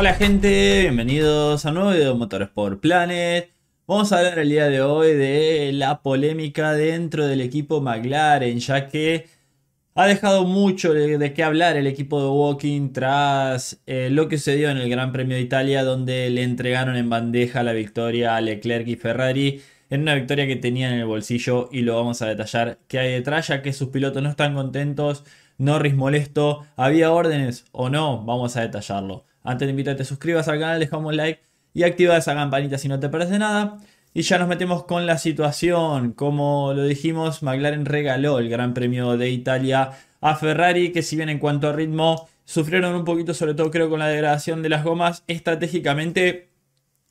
Hola gente, bienvenidos a un nuevo video de Motorsport Planet. Vamos a hablar el día de hoy de la polémica dentro del equipo McLaren, ya que ha dejado mucho de qué hablar el equipo de Walking tras eh, lo que se dio en el Gran Premio de Italia, donde le entregaron en bandeja la victoria a Leclerc y Ferrari en una victoria que tenían en el bolsillo y lo vamos a detallar qué hay detrás, ya que sus pilotos no están contentos, Norris molesto, había órdenes o no, vamos a detallarlo. Antes de invitarte, suscribas al canal, dejamos un like y activa esa campanita si no te parece nada. Y ya nos metemos con la situación. Como lo dijimos, McLaren regaló el Gran Premio de Italia a Ferrari, que si bien en cuanto a ritmo sufrieron un poquito, sobre todo creo con la degradación de las gomas, estratégicamente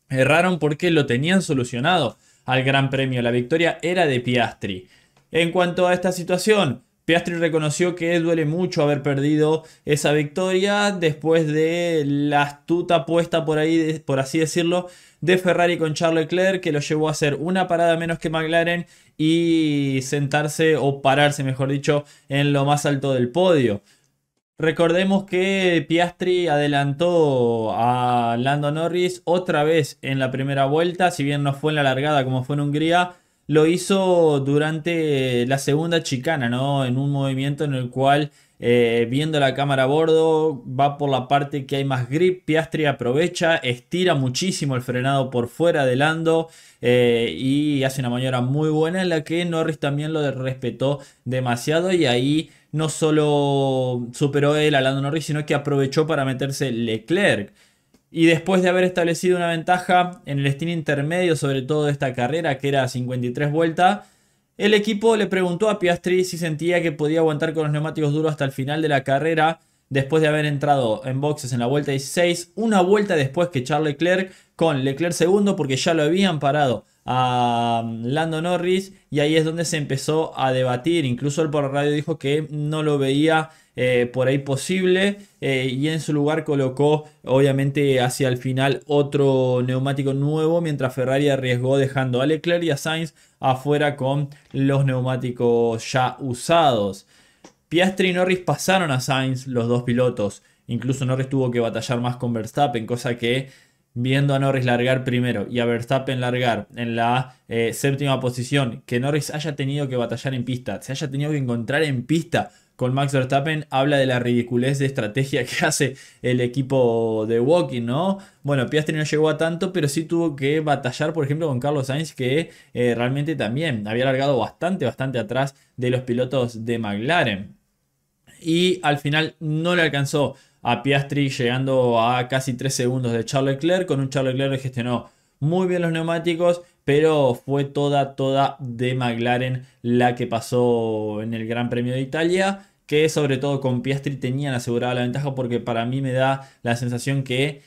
erraron porque lo tenían solucionado al Gran Premio. La victoria era de Piastri. En cuanto a esta situación, Piastri reconoció que duele mucho haber perdido esa victoria después de la astuta apuesta por ahí, por así decirlo, de Ferrari con Charles Leclerc que lo llevó a hacer una parada menos que McLaren y sentarse o pararse, mejor dicho, en lo más alto del podio. Recordemos que Piastri adelantó a Lando Norris otra vez en la primera vuelta, si bien no fue en la largada como fue en Hungría lo hizo durante la segunda chicana, ¿no? En un movimiento en el cual, eh, viendo la cámara a bordo, va por la parte que hay más grip, Piastri aprovecha, estira muchísimo el frenado por fuera de Lando eh, y hace una maniobra muy buena en la que Norris también lo respetó demasiado y ahí no solo superó él a Lando Norris, sino que aprovechó para meterse Leclerc. Y después de haber establecido una ventaja en el stint intermedio, sobre todo de esta carrera, que era 53 vueltas, el equipo le preguntó a Piastri si sentía que podía aguantar con los neumáticos duros hasta el final de la carrera, después de haber entrado en boxes en la vuelta 16, una vuelta después que Charles Leclerc, con Leclerc segundo, porque ya lo habían parado a um, Lando Norris, y ahí es donde se empezó a debatir. Incluso el por radio dijo que no lo veía eh, por ahí posible. Eh, y en su lugar colocó, obviamente, hacia el final otro neumático nuevo, mientras Ferrari arriesgó dejando a Leclerc y a Sainz afuera con los neumáticos ya usados. Piastri y Norris pasaron a Sainz, los dos pilotos. Incluso Norris tuvo que batallar más con Verstappen, cosa que viendo a Norris largar primero y a Verstappen largar en la eh, séptima posición, que Norris haya tenido que batallar en pista, se haya tenido que encontrar en pista con Max Verstappen habla de la ridiculez de estrategia que hace el equipo de Walking, ¿no? Bueno, Piastri no llegó a tanto, pero sí tuvo que batallar, por ejemplo, con Carlos Sainz, que eh, realmente también había largado bastante, bastante atrás de los pilotos de McLaren. Y al final no le alcanzó a Piastri llegando a casi 3 segundos de Charles Leclerc, con un Charles Leclerc que gestionó muy bien los neumáticos pero fue toda, toda de McLaren la que pasó en el Gran Premio de Italia, que sobre todo con Piastri tenían asegurada la ventaja porque para mí me da la sensación que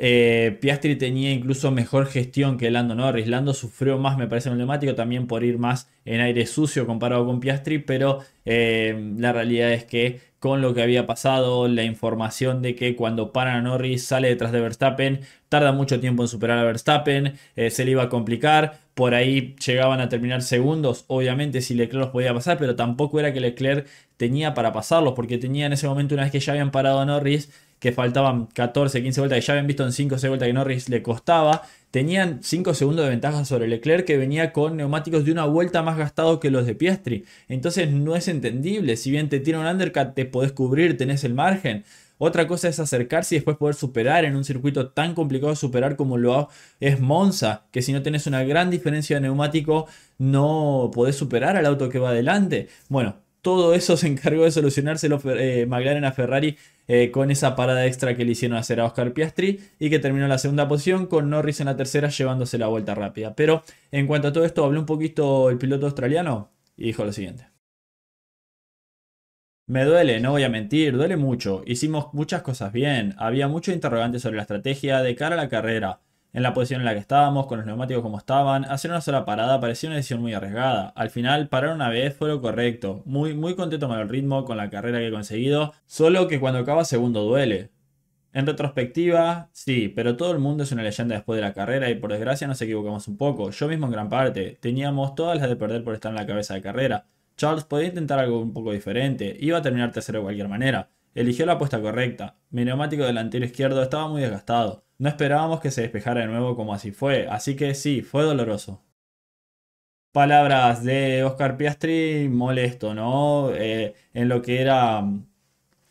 eh, Piastri tenía incluso mejor gestión que Lando Norris. Lando sufrió más, me parece, emblemático también por ir más en aire sucio comparado con Piastri, pero eh, la realidad es que con lo que había pasado, la información de que cuando paran a Norris sale detrás de Verstappen, tarda mucho tiempo en superar a Verstappen, eh, se le iba a complicar, por ahí llegaban a terminar segundos, obviamente si Leclerc los podía pasar, pero tampoco era que Leclerc tenía para pasarlos, porque tenía en ese momento, una vez que ya habían parado a Norris, que faltaban 14, 15 vueltas, que ya habían visto en 5 vueltas que Norris le costaba. Tenían 5 segundos de ventaja sobre Leclerc que venía con neumáticos de una vuelta más gastados que los de Piastri. Entonces no es entendible. Si bien te tiene un undercut, te podés cubrir, tenés el margen. Otra cosa es acercarse y después poder superar en un circuito tan complicado de superar como lo es Monza, que si no tenés una gran diferencia de neumático no podés superar al auto que va adelante. Bueno, todo eso se encargó de solucionárselo eh, McLaren a Ferrari eh, con esa parada extra que le hicieron hacer a Oscar Piastri y que terminó en la segunda posición con Norris en la tercera llevándose la vuelta rápida. Pero en cuanto a todo esto, habló un poquito el piloto australiano y dijo lo siguiente. Me duele, no voy a mentir, duele mucho. Hicimos muchas cosas bien. Había mucho interrogante sobre la estrategia de cara a la carrera en la posición en la que estábamos, con los neumáticos como estaban, hacer una sola parada parecía una decisión muy arriesgada. Al final, parar una vez fue lo correcto. Muy, muy contento con el ritmo, con la carrera que he conseguido, solo que cuando acaba segundo duele. En retrospectiva, sí, pero todo el mundo es una leyenda después de la carrera y por desgracia nos equivocamos un poco, yo mismo en gran parte, teníamos todas las de perder por estar en la cabeza de carrera. Charles podía intentar algo un poco diferente, iba a terminar tercero de cualquier manera. Eligió la apuesta correcta, mi neumático delantero izquierdo estaba muy desgastado, no esperábamos que se despejara de nuevo como así fue, así que sí, fue doloroso. Palabras de Oscar Piastri, molesto, ¿no? Eh, en lo que era mm,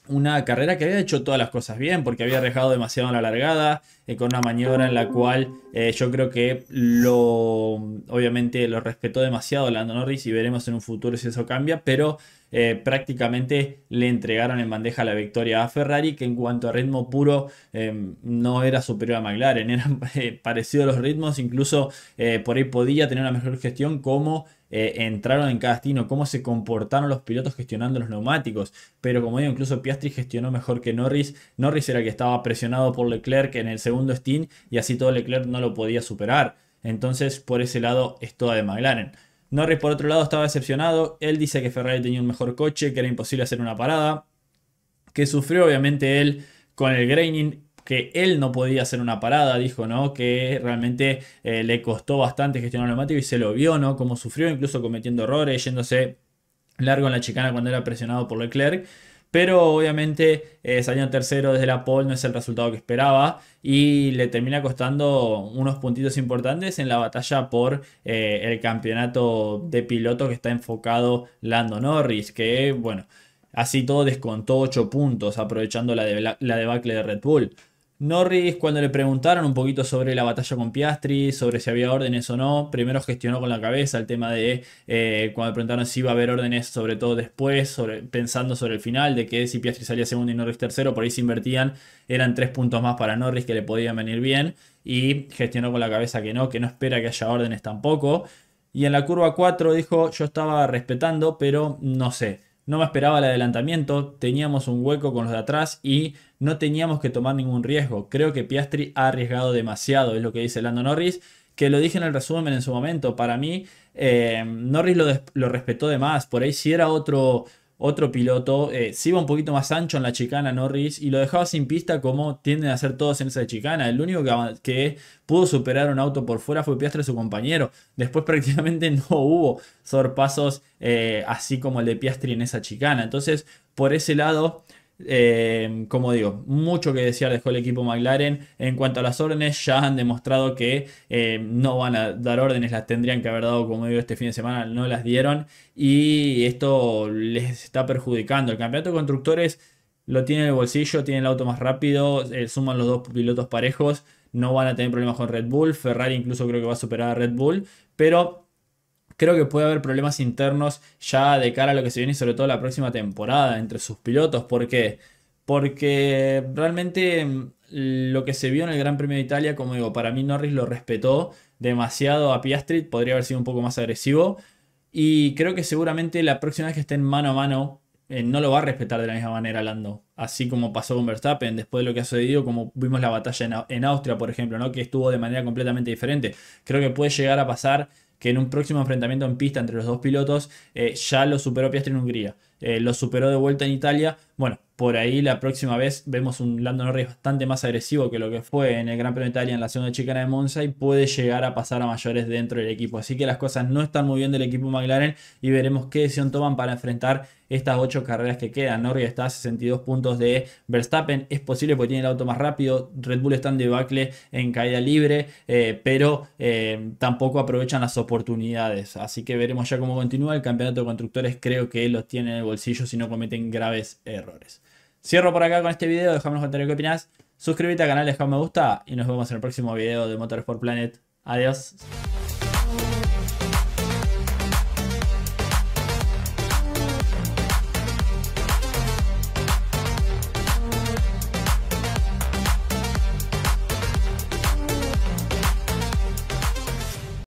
una carrera que había hecho todas las cosas bien, porque había arriesgado demasiado en la largada, eh, con una maniobra en la cual eh, yo creo que lo, mm, obviamente lo respetó demasiado Lando Norris y veremos en un futuro si eso cambia, pero eh, prácticamente le entregaron en bandeja la victoria a Ferrari, que en cuanto a ritmo puro eh, no era superior a McLaren, eran eh, parecidos los ritmos, incluso por ahí podía tener una mejor gestión Cómo entraron en cada destino, cómo se comportaron los pilotos gestionando los neumáticos. Pero como digo, incluso Piastri gestionó mejor que Norris. Norris era el que estaba presionado por Leclerc en el segundo stint y así todo Leclerc no lo podía superar. Entonces, por ese lado, es toda de McLaren. Norris por otro lado estaba decepcionado, él dice que Ferrari tenía un mejor coche, que era imposible hacer una parada, que sufrió obviamente él con el graining, que él no podía hacer una parada, dijo, ¿no? Que realmente eh, le costó bastante gestionar el y se lo vio, ¿no? Como sufrió, incluso cometiendo errores, yéndose largo en la chicana cuando era presionado por Leclerc pero obviamente eh, año tercero desde la pole no es el resultado que esperaba y le termina costando unos puntitos importantes en la batalla por eh, el campeonato de piloto que está enfocado Lando Norris, que bueno, así todo descontó 8 puntos aprovechando la debacle de Red Bull. Norris, cuando le preguntaron un poquito sobre la batalla con Piastri, sobre si había órdenes o no, primero gestionó con la cabeza el tema de eh, cuando le preguntaron si iba a haber órdenes, sobre todo después, pensando sobre el final, de que si Piastri salía segundo y Norris tercero, por ahí se invertían, eran tres puntos más para Norris que le podían venir bien, y gestionó con la cabeza que no, que no espera que haya órdenes tampoco. Y en la curva 4 dijo, yo estaba respetando, pero no sé. No me esperaba el adelantamiento, teníamos un hueco con los de atrás y no teníamos que tomar ningún riesgo. Creo que Piastri ha arriesgado demasiado, es lo que dice Lando Norris, que lo dije en el resumen en su momento. Para mí, eh, Norris lo, respetó de más. Por ahí si era otro, otro piloto, eh, iba un poquito más ancho en la chicana Norris y lo dejaba sin pista como tienden a hacer todos en esa chicana. El único que, pudo superar un auto por fuera fue Piastri su compañero. Después prácticamente no hubo sorpasos eh, así como el de Piastri en esa chicana. Entonces, por ese lado, eh, como digo, mucho que desear dejó el equipo McLaren. En cuanto a las órdenes, ya han demostrado que eh, no van a dar órdenes, las tendrían que haber dado, como digo, este fin de semana, no las dieron. Y esto les está perjudicando. El campeonato de constructores lo tiene en el bolsillo, tiene el auto más rápido, eh, suman los dos pilotos parejos, no van a tener problemas con Red Bull. Ferrari incluso creo que va a superar a Red Bull, pero Creo que puede haber problemas internos ya de cara a lo que se viene sobre todo la próxima temporada entre sus pilotos. ¿Por qué? Porque realmente mm, lo que se vio en el Gran Premio de Italia, como digo, para mí Norris lo respetó demasiado a Piastri, podría haber sido un poco más agresivo. Y creo que seguramente la próxima vez que estén mano a mano, eh, no lo va a respetar de la misma manera Lando. Así como pasó con Verstappen, después de lo que ha sucedido, como vimos la batalla en, en Austria, por ejemplo, ¿no? que estuvo de manera completamente diferente. Creo que puede llegar a pasar que en un próximo enfrentamiento en pista entre los dos pilotos eh, ya lo superó Piastri en Hungría, eh, lo superó de vuelta en Italia. Bueno, por ahí la próxima vez vemos un Lando Norris bastante más agresivo que lo que fue en el Gran Premio de Italia en la segunda chicana de Monza y puede llegar a pasar a mayores dentro del equipo. Así que las cosas no están muy bien del equipo McLaren y veremos qué decisión toman para enfrentar estas 8 carreras que quedan. Norris está a 62 puntos de Verstappen. Es posible porque tiene el auto más rápido. Red Bull está en debacle en caída libre, eh, pero eh, tampoco aprovechan las oportunidades. Así que veremos ya cómo continúa el campeonato de constructores. Creo que los tiene en el bolsillo si no cometen graves errores. Cierro por acá con este video. dejame un los comentarios qué opinas. Suscríbete al canal, deja me gusta y nos vemos en el próximo video de Motorsport Planet. Adiós.